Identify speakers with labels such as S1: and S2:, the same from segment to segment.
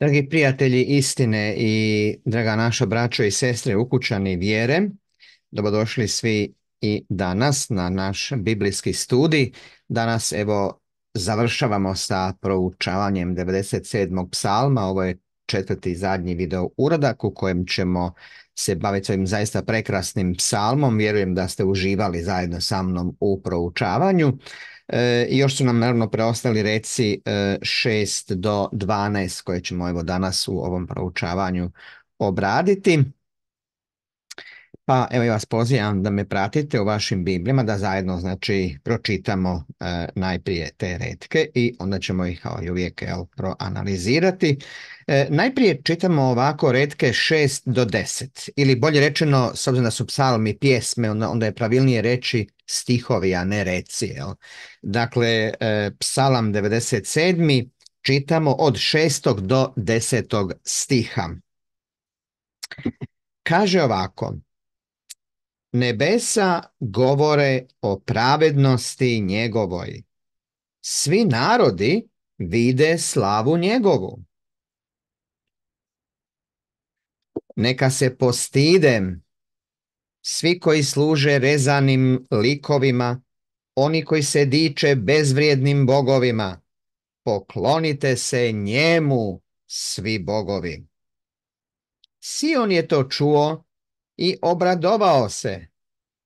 S1: Dragi prijatelji istine i draga naša braćo i sestre ukućani vjere, dobrodošli svi i danas na naš biblijski studij. Danas evo završavamo sa proučavanjem 97. psalma, ovo je četvrti i zadnji video uradak u kojem ćemo se baviti ovim zaista prekrasnim psalmom. Vjerujem da ste uživali zajedno sa mnom u proučavanju. E, još su nam naravno preostali reci e, 6 do 12 koje ćemo evo danas u ovom proučavanju obraditi. Pa evo ja vas pozivam da me pratite u vašim Biblijama, da zajedno znači pročitamo e, najprije te redke i onda ćemo ih kao i uvijek proanalizirati. E, najprije čitamo ovako redke 6 do 10 ili bolje rečeno, s obzirom da su psalmi pjesme, onda, je pravilnije reći stihovi, a ne reci. Jel. Dakle, e, psalam 97. čitamo od 6. do 10. stiha. Kaže ovako, Nebesa govore o pravednosti njegovoj. Svi narodi vide slavu njegovu. Neka se postidem svi koji služe rezanim likovima, oni koji se diče bezvrijednim bogovima, poklonite se njemu svi bogovi. Sion je to čuo i obradovao se.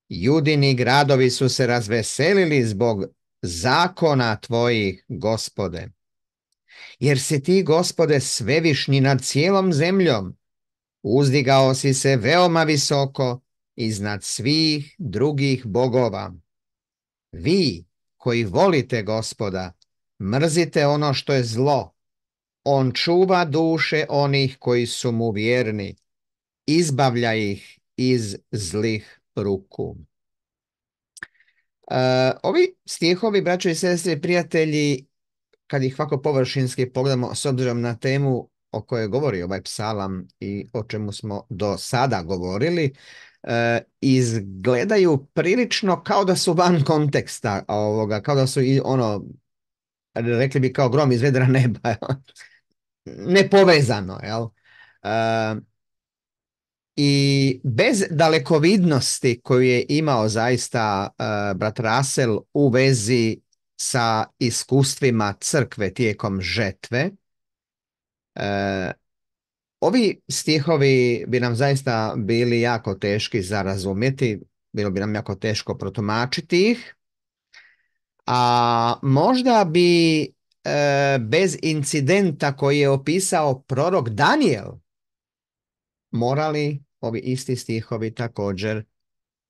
S1: Judini gradovi su se razveselili zbog zakona tvojih, gospode. Jer si ti, gospode, svevišnji nad cijelom zemljom. Uzdigao si se veoma visoko iznad svih drugih bogova. Vi koji volite gospoda, mrzite ono što je zlo. On čuva duše onih koji su mu vjerni. Izbavlja ih iz zlih ruku. E, ovi stihovi, braćo i sestre prijatelji, kad ih ovako površinski pogledamo s obzirom na temu o kojoj govori ovaj psalam i o čemu smo do sada govorili, e, izgledaju prilično kao da su van konteksta ovoga, kao da su i ono, rekli bi kao grom iz vedra neba, nepovezano, jel? E, i bez dalekovidnosti koju je imao zaista e, brat Rasel u vezi sa iskustvima crkve tijekom žetve, uh, ovi stihovi bi nam zaista bili jako teški za razumjeti, bilo bi nam jako teško protumačiti ih, a možda bi e, bez incidenta koji je opisao prorok Daniel morali ovi isti stihovi također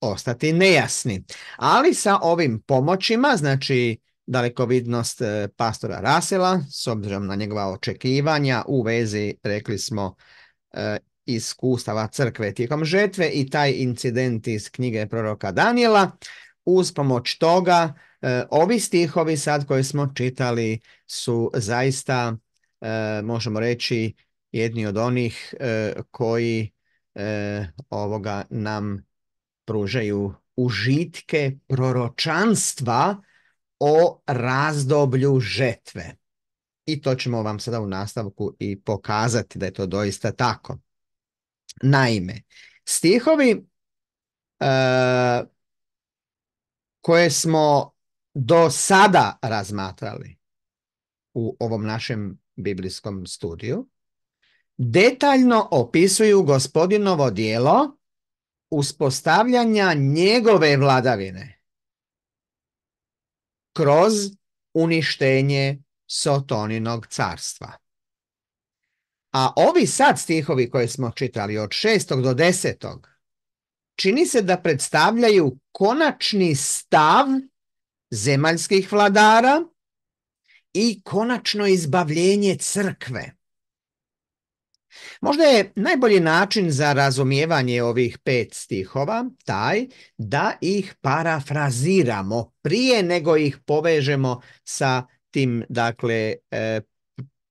S1: ostati nejasni. Ali sa ovim pomoćima, znači dalekovidnost e, pastora Rasela, s obzirom na njegova očekivanja u vezi, rekli smo, e, iskustava crkve tijekom žetve i taj incident iz knjige proroka Danijela, uz pomoć toga e, ovi stihovi sad koje smo čitali su zaista, možemo reći, jedni od onih koji E, ovoga nam pružaju užitke proročanstva o razdoblju žetve. I to ćemo vam sada u nastavku i pokazati da je to doista tako. Naime, stihovi e, koje smo do sada razmatrali u ovom našem biblijskom studiju detaljno opisuju gospodinovo dijelo uspostavljanja njegove vladavine kroz uništenje Sotoninog carstva. A ovi sad stihovi koje smo čitali od šestog do desetog čini se da predstavljaju konačni stav zemaljskih vladara i konačno izbavljenje crkve. Možda je najbolji način za razumijevanje ovih pet stihova taj da ih parafraziramo prije nego ih povežemo sa tim dakle e,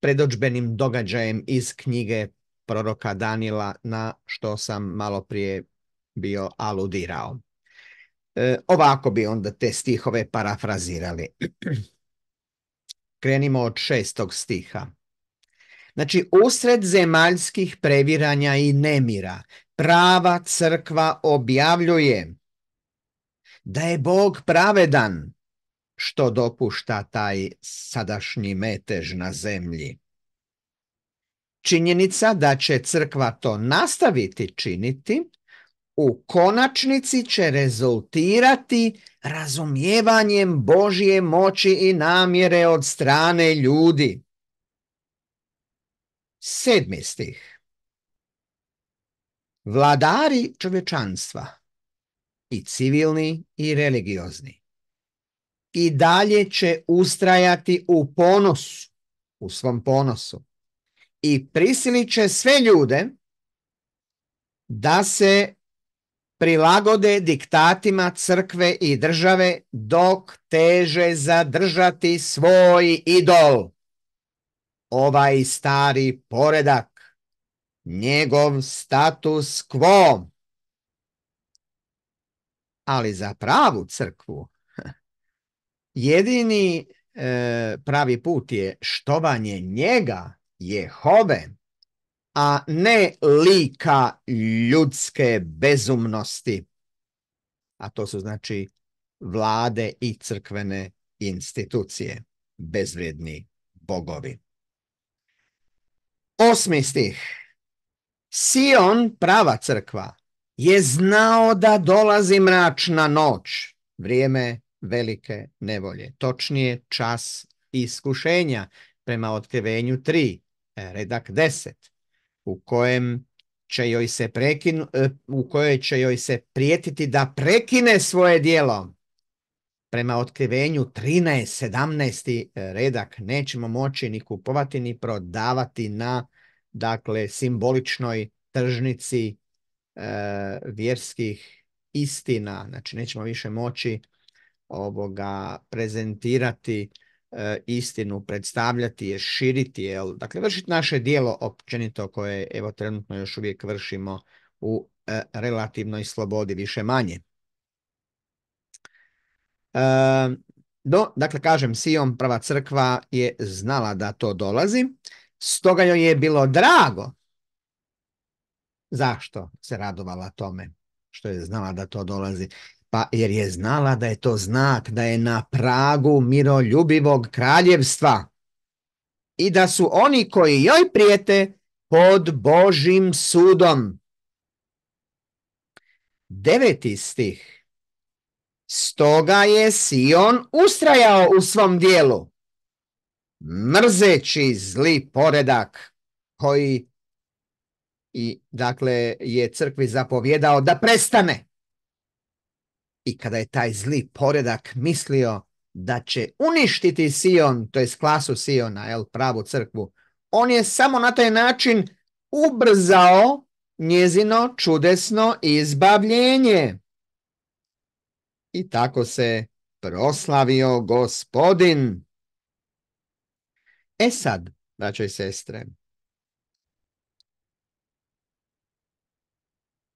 S1: predođbenim događajem iz knjige proroka Danila na što sam malo prije bio aludirao. E, ovako bi onda te stihove parafrazirali. Krenimo od šestog stiha. Znači, usred zemaljskih previranja i nemira, prava crkva objavljuje da je Bog pravedan, što dopušta taj sadašnji metež na zemlji. Činjenica da će crkva to nastaviti činiti, u konačnici će rezultirati razumijevanjem Božje moći i namjere od strane ljudi. Sedmi stih. Vladari čovječanstva i civilni i religiozni i dalje će ustrajati u ponosu, u svom ponosu i prisilit će sve ljude da se prilagode diktatima crkve i države dok teže zadržati svoj idol ovaj stari poredak, njegov status quo. Ali za pravu crkvu jedini e, pravi put je štovanje njega, Jehove, a ne lika ljudske bezumnosti. A to su znači vlade i crkvene institucije, bezvrijedni bogovi. Osmi Sion, prava crkva, je znao da dolazi mračna noć, vrijeme velike nevolje, točnije čas iskušenja prema otkrivenju 3, e, redak 10, u kojem će joj se prekinu, e, u kojoj će joj se prijetiti da prekine svoje djelo. Prema otkrivenju 13, 17 e, redak nećemo moći ni kupovati ni prodavati na dakle simboličnoj tržnici e, vjerskih istina, znači nećemo više moći ovoga prezentirati e, istinu, predstavljati je, širiti je, dakle vršiti naše dijelo općenito koje evo trenutno još uvijek vršimo u e, relativnoj slobodi više manje. do, dakle kažem, sijom, prva crkva je znala da to dolazi Stoga joj je bilo drago. Zašto se radovala tome? Što je znala da to dolazi? Pa jer je znala da je to znak da je na pragu miroljubivog kraljevstva i da su oni koji joj prijete pod Božim sudom. Deveti stih. Stoga je Sion ustrajao u svom dijelu mrzeći zli poredak koji i dakle je crkvi zapovjedao da prestane. I kada je taj zli poredak mislio da će uništiti Sion, to je klasu Siona, jel, pravu crkvu, on je samo na taj način ubrzao njezino čudesno izbavljenje. I tako se proslavio gospodin. E sad, braćo i sestre,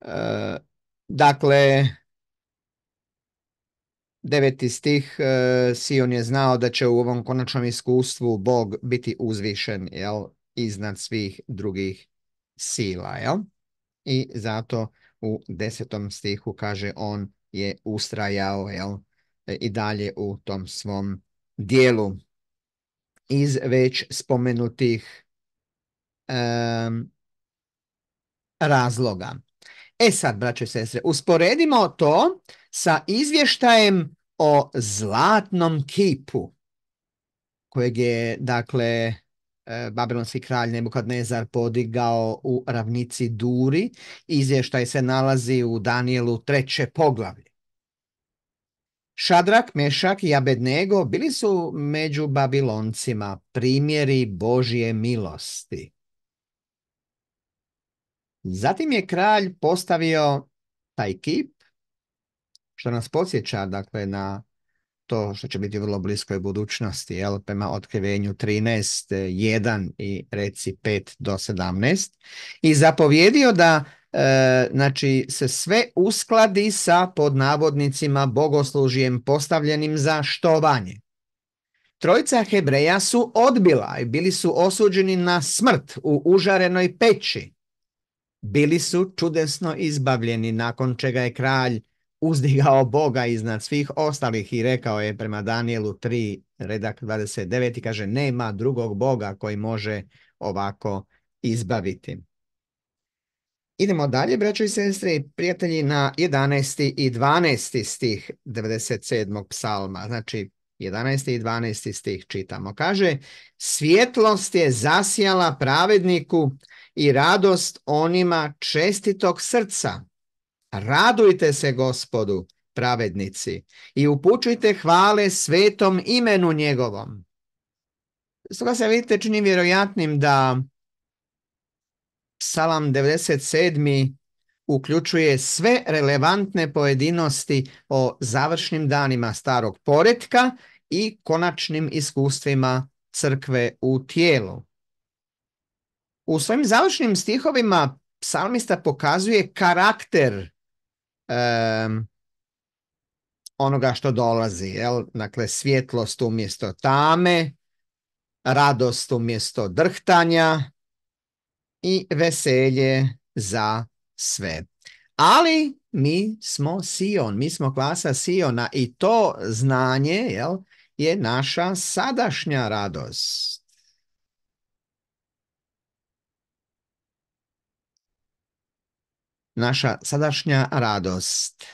S1: e, dakle, deveti stih, e, Sion je znao da će u ovom konačnom iskustvu Bog biti uzvišen jel, iznad svih drugih sila. Jel? I zato u desetom stihu kaže on je ustrajao jel, i dalje u tom svom dijelu iz već spomenutih razloga. E sad, braće i sestre, usporedimo to sa izvještajem o zlatnom kipu kojeg je, dakle, e, Babilonski kralj Nebukadnezar podigao u ravnici Duri. Izvještaj se nalazi u Danielu treće poglavlje. Šadrak, Mešak i Abednego bili su među Babiloncima primjeri Božje milosti. Zatim je kralj postavio taj kip, što nas podsjeća dakle, na to što će biti u vrlo bliskoj budućnosti, jel, prema otkrivenju 13, i reci 5 do 17, i zapovjedio da e, znači se sve uskladi sa pod navodnicima bogoslužijem postavljenim za štovanje. Trojca Hebreja su odbila i bili su osuđeni na smrt u užarenoj peći. Bili su čudesno izbavljeni nakon čega je kralj uzdigao Boga iznad svih ostalih i rekao je prema Danielu 3, redak 29 i kaže nema drugog Boga koji može ovako izbaviti. Idemo dalje, braćo i sestre i prijatelji, na 11. i 12. stih 97. psalma. Znači, 11. i 12. stih čitamo. Kaže, svjetlost je zasijala pravedniku i radost onima čestitog srca. Radujte se gospodu, pravednici, i upućujte hvale svetom imenu njegovom. Stoga se vidite čini vjerojatnim da Psalam 97. uključuje sve relevantne pojedinosti o završnim danima starog poretka i konačnim iskustvima crkve u tijelu. U svojim završnim stihovima psalmista pokazuje karakter onoga što dolazi. Jel? Dakle, svjetlost umjesto tame, radost umjesto drhtanja, i veselje za sve. Ali mi smo Sion, mi smo klasa Siona i to znanje jel, je naša sadašnja radost. Naša sadašnja radost.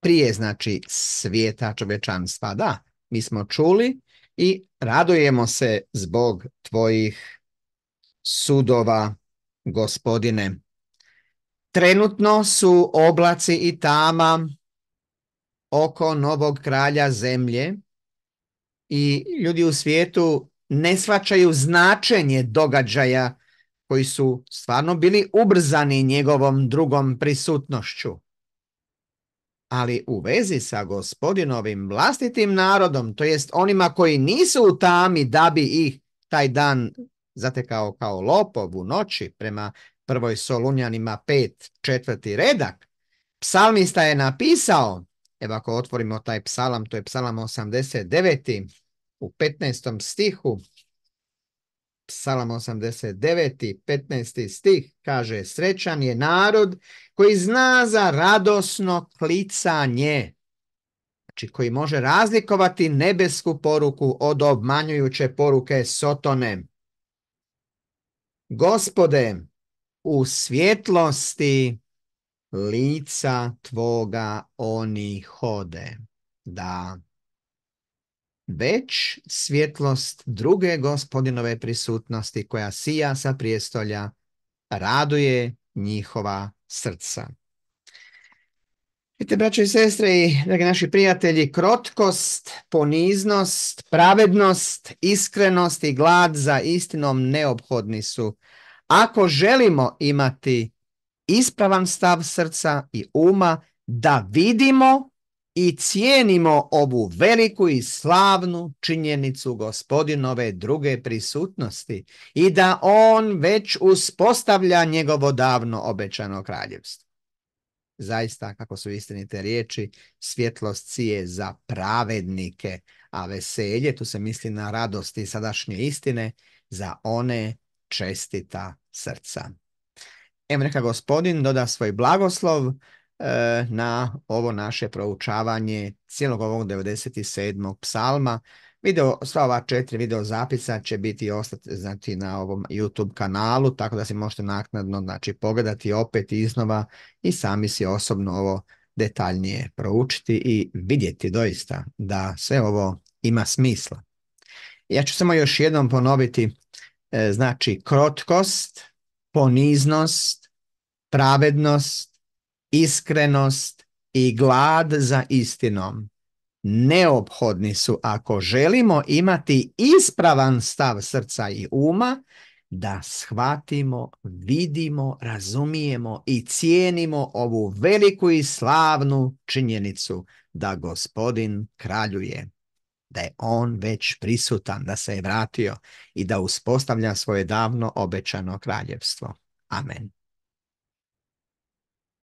S1: Prije znači svijeta čovečanstva. da, mi smo čuli i radujemo se zbog tvojih sudova, gospodine. Trenutno su oblaci i tama oko novog kralja zemlje i ljudi u svijetu ne svačaju značenje događaja koji su stvarno bili ubrzani njegovom drugom prisutnošću. Ali u vezi sa gospodinovim vlastitim narodom, to jest onima koji nisu u tami da bi ih taj dan zatekao kao lopov u noći prema prvoj Solunjanima pet četvrti redak, psalmista je napisao, evo ako otvorimo taj psalam, to je psalam 89. u 15. stihu, psalam 89. 15. stih kaže srećan je narod koji zna za radosno klicanje, znači koji može razlikovati nebesku poruku od obmanjujuće poruke sotonem. Gospode, u svjetlosti lica Tvoga oni hode, da već svjetlost druge gospodinove prisutnosti koja sija sa prijestolja raduje njihova srca. Vidite, braće i sestre i dragi naši prijatelji, krotkost, poniznost, pravednost, iskrenost i glad za istinom neophodni su. Ako želimo imati ispravan stav srca i uma, da vidimo i cijenimo ovu veliku i slavnu činjenicu gospodinove druge prisutnosti i da on već uspostavlja njegovo davno obećano kraljevstvo zaista kako su istinite riječi, svjetlost sije za pravednike, a veselje, tu se misli na radosti sadašnje istine, za one čestita srca. Evo neka gospodin doda svoj blagoslov, Eh, na ovo naše proučavanje cijelog ovog 97. psalma. Video, sva ova četiri video zapisa će biti ostati znači, na ovom YouTube kanalu, tako da se možete naknadno znači, pogledati opet iznova i sami si osobno ovo detaljnije proučiti i vidjeti doista da sve ovo ima smisla. Ja ću samo još jednom ponoviti, eh, znači krotkost, poniznost, pravednost, iskrenost i glad za istinom neophodni su ako želimo imati ispravan stav srca i uma da shvatimo, vidimo, razumijemo i cijenimo ovu veliku i slavnu činjenicu da gospodin kraljuje, da je on već prisutan, da se je vratio i da uspostavlja svoje davno obećano kraljevstvo. Amen.